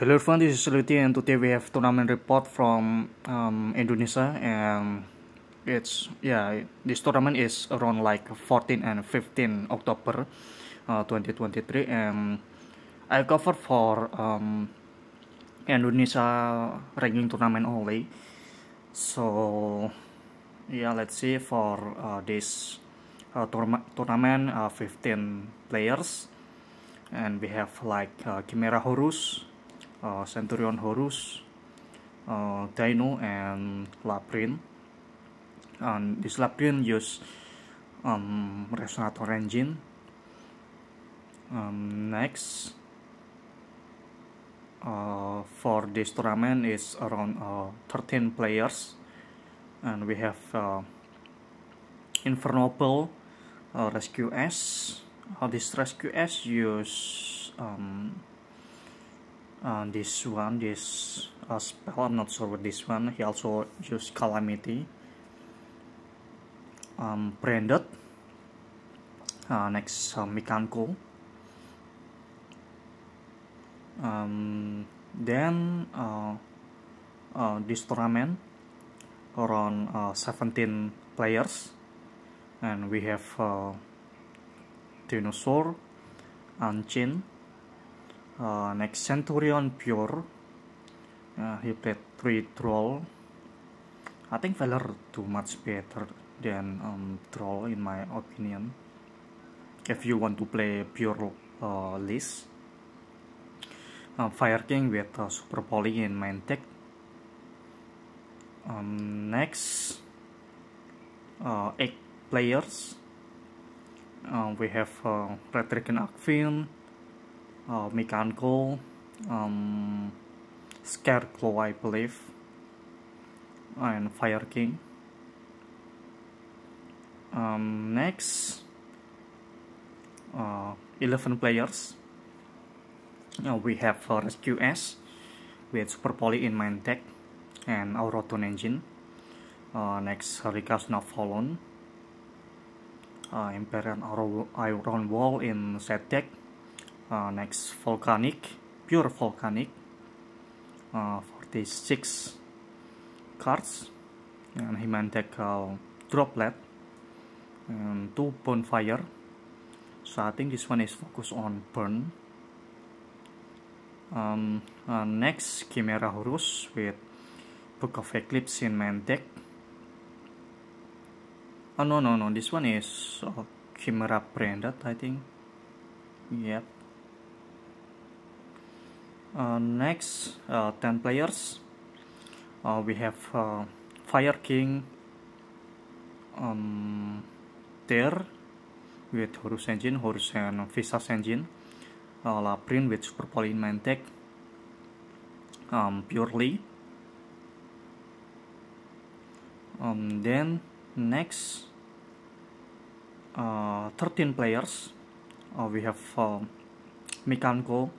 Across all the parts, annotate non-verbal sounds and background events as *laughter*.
Hello everyone, this is Luti and today we have tournament report from um, Indonesia and it's yeah this tournament is around like 14 and 15 October uh, 2023 and I cover for um, Indonesia ranking tournament only so yeah let's see for uh, this uh, tournament uh, 15 players and we have like uh, Horus uh, Centurion Horus, uh, Dino, and Laprin. And this Laprin use um, Resonator engine. Um, next, uh, for this tournament is around uh, 13 players, and we have uh, Infernoble, uh, Rescue S. Uh, this Rescue S use um, uh, this one this uh, spell I'm not sure with this one he also used calamity um, branded uh, next uh, Mikanko um, then uh, uh, this tournament around uh, 17 players and we have uh, Dinosaur, chin uh, next Centurion Pure. Uh, he played 3 Troll. I think Valor do much better than um, Troll in my opinion. If you want to play Pure uh, list. Uh, Fire King with uh, Super Poly in main deck. Um, next, uh, 8 players. Uh, we have uh, Red Dragon uh, mechanical um, Scarecrow I believe and Fire King um, next uh, 11 players now uh, we have uh, Rescue S with Super Poly in main deck and Auroton engine uh, next Hurricanes of Holland uh, Imperial Iron Wall in set deck uh, next volcanic pure volcanic uh, 46 cards and hymanthical droplet and two bonfire so I think this one is focused on burn um, uh, next Chimera Horus with Book of Eclipse in main deck oh no no no this one is uh, Chimera branded I think yep uh, next uh, 10 players uh, we have uh, fire king um, there with Horus engine Horus and Visas engine uh, Laprin with super poly Mantec um, purely um, then next uh, 13 players uh, we have uh, Mikanko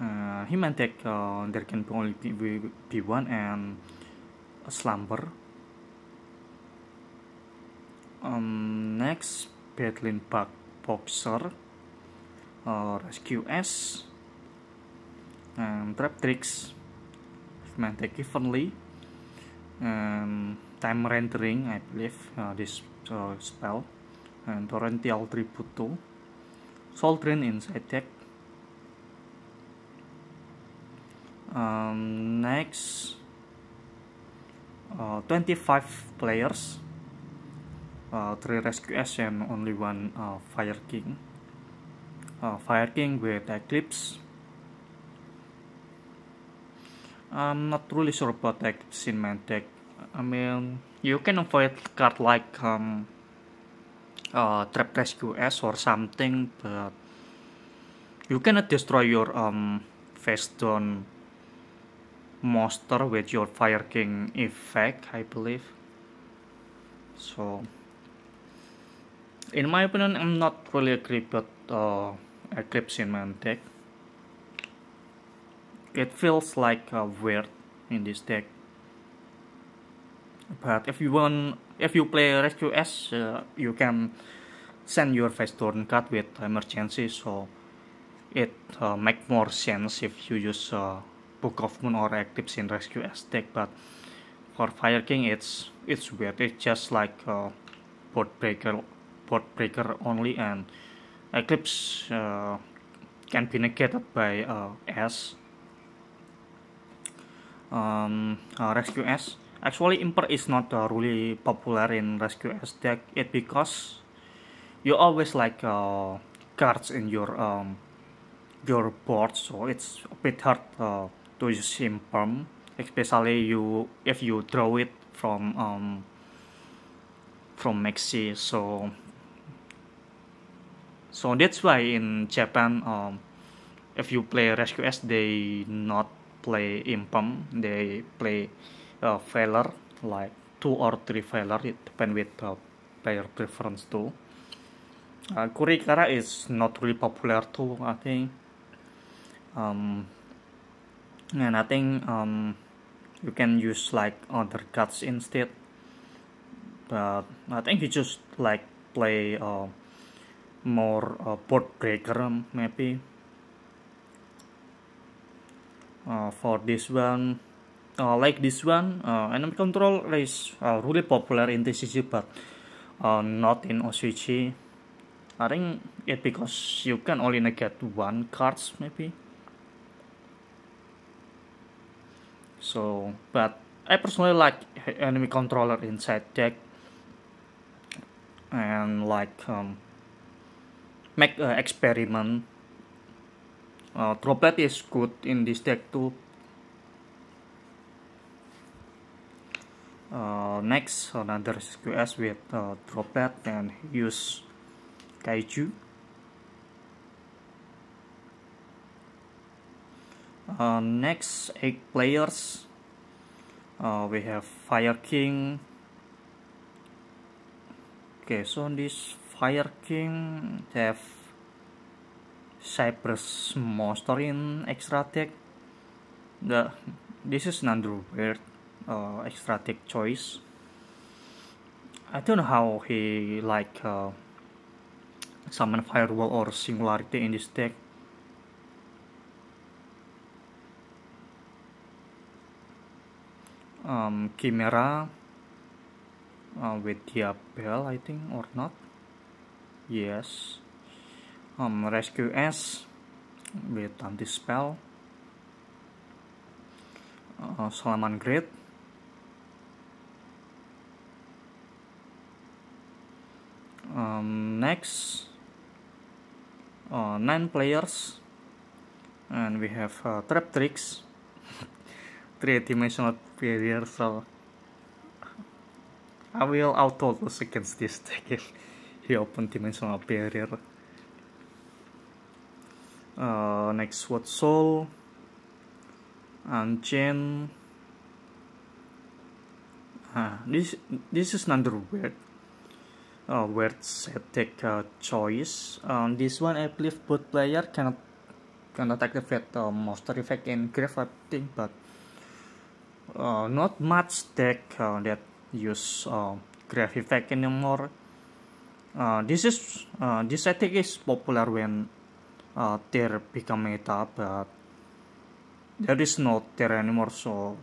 uh, he might take uh, there can only be, be, one and slumber um, next Batlin Bug Boxer uh, Rescue S and um, Trap Tricks He take Evenly um, Time Rendering I believe uh, this uh, spell and Torrential Tributo Soul Drain Inside Deck um, next uh, 25 players uh, 3 rescue S and only one uh, fire king uh, fire king with eclipse I'm not really sure about eclipse in my deck I mean you can avoid card like um, uh, trap rescue S or something but you cannot destroy your um, face down monster with your fire king effect I believe so in my opinion I'm not really a with uh, Eclipse in my deck it feels like uh, weird in this deck but if you want if you play rescue s uh, you can send your face turn card with emergency so it uh, make more sense if you use uh, Book of Moon or Eclipse in Rescue Aztec, but for Fire King it's it's weird. It's just like uh, board breaker, board breaker only, and Eclipse uh, can be negated by uh, S. Um, uh, Rescue S. Actually, Imper is not uh, really popular in Rescue S deck. It because you always like uh, cards in your um, your board, so it's a bit hard. Uh, to use especially you if you draw it from um, from maxi so so that's why in Japan um, if you play RescueS they not play imperm they play uh, failure like two or three failure it depend with the player preference too uh, Kurikara is not really popular too I think um, and I think um, you can use like other cards instead but I think you just like play uh, more uh, board breaker um, maybe uh, for this one uh, like this one uh, enemy control is uh, really popular in TCG but uh, not in OCG I think it because you can only get one cards maybe So, but I personally like enemy controller inside deck and like um, make a experiment. Uh, droplet is good in this deck too. Uh, next, another SQS with uh, droplet and use Kaiju. Uh, next, eight players uh, we have fire king okay so this fire king have cypress monster in extra tech the this is another weird uh, extra tech choice I don't know how he like uh, summon firewall or singularity in this deck um, Chimera uh, with Diabel I think or not yes um, Rescue S with Anti-Spell uh, Salaman Grid um, next uh, 9 players and we have uh, trap tricks *laughs* three-dimensional superior, so I will auto lose against this deck if he open dimensional barrier. Uh, next what soul and chain. Uh, this this is another weird uh, weird set deck uh, choice. Um, this one I believe both player cannot cannot activate the monster effect in grave I but uh, not much tech uh, that use uh, graph effect anymore. Uh, this is uh, this I is popular when uh, there become meta, but there is no there anymore. So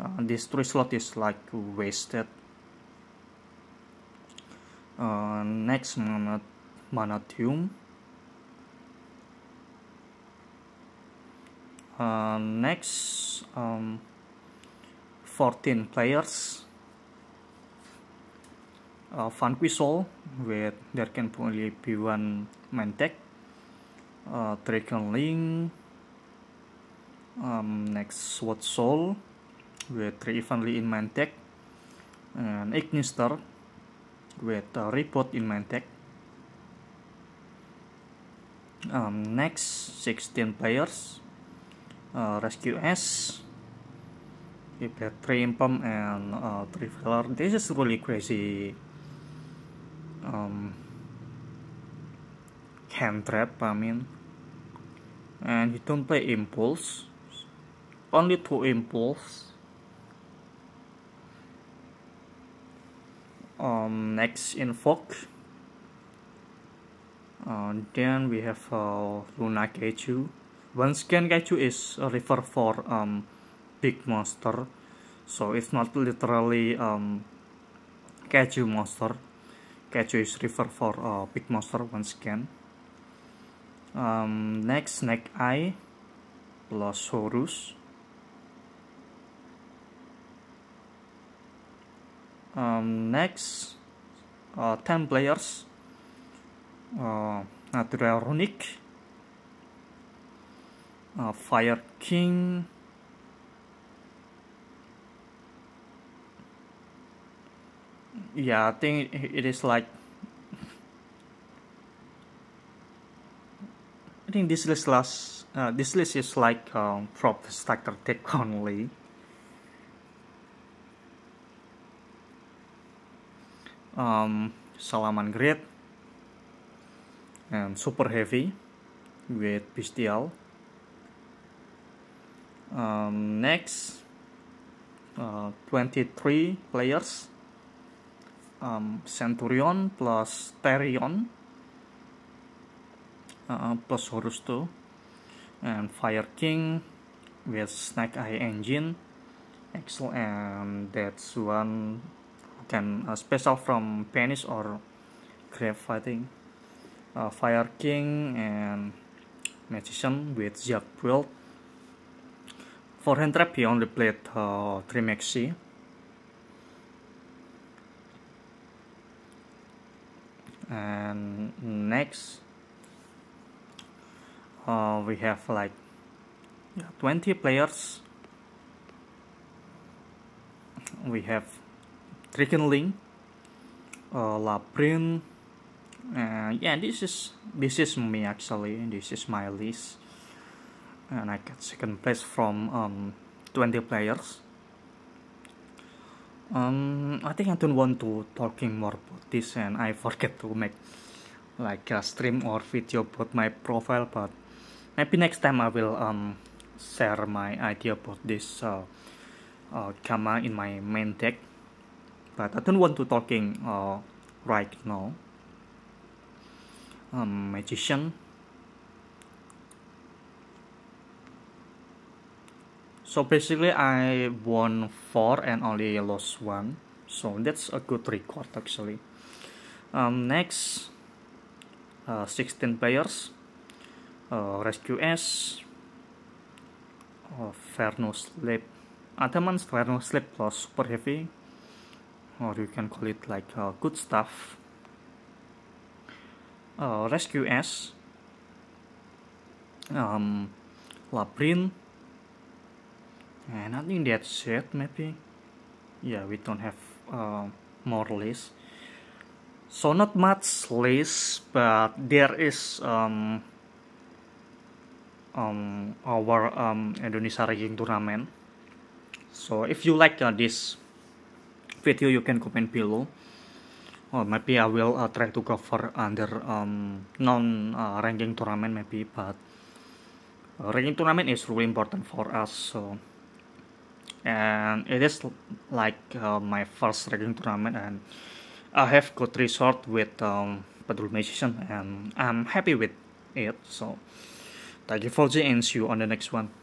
uh, this three slot is like wasted. Uh, next monat Uh, next um, 14 players. Uh, Quisol with there can only be one main tech. Uh, Link Um, next Sword Soul with three evenly in main tech. And Ignister with uh, Report in main tech. Um, next 16 players uh, rescue S you get three pump and uh, filler. this is really crazy um, hand trap I mean and you don't play impulse only two impulse um, next invoke uh, then we have uh, Luna Kaiju once again Kaiju is a river for um, big monster so it's not literally um, Keju monster Keju is refer for uh, big monster once again um, next snake eye plus Horus um, next uh, 10 players uh, natural runic uh, fire king yeah i think it is like i think this list last uh, this list is like um, from stacker tech *laughs* only um, salaman grid and super heavy with bestial um, next uh, 23 players um, centurion plus terion uh, plus 2 and Fire King with Snake Eye Engine Axel and that's one can uh, special from Penis or Grave Fighting uh, Fire King and Magician with Zyak Build hand Trap he only played uh, 3 Maxi and next uh, we have like 20 players we have Dragon Link uh, Labyrinth uh, yeah this is this is me actually this is my list and I got second place from um, 20 players um, I think I don't want to talking more about this and I forget to make like a stream or video about my profile but maybe next time I will um, share my idea about this uh, uh, gamma in my main deck but I don't want to talking uh, right now um, magician so basically I won 4 and only lost 1 so that's a good record actually um, next uh, 16 players uh, Rescue S uh, Verno Slip Ataman's ah, Verno Slip was Super Heavy or you can call it like uh, good stuff uh, Rescue S um, Labyrinth and eh, I think that's it maybe yeah we don't have uh, more list so not much list but there is um, um, our um, Indonesia ranking tournament so if you like uh, this video you can comment below or maybe I will uh, try to cover under um, non-ranking uh, tournament maybe but uh, ranking tournament is really important for us so and it is like uh, my first ranking tournament and I have got result with um, Padul Magician and I'm happy with it so thank you for the and see you on the next one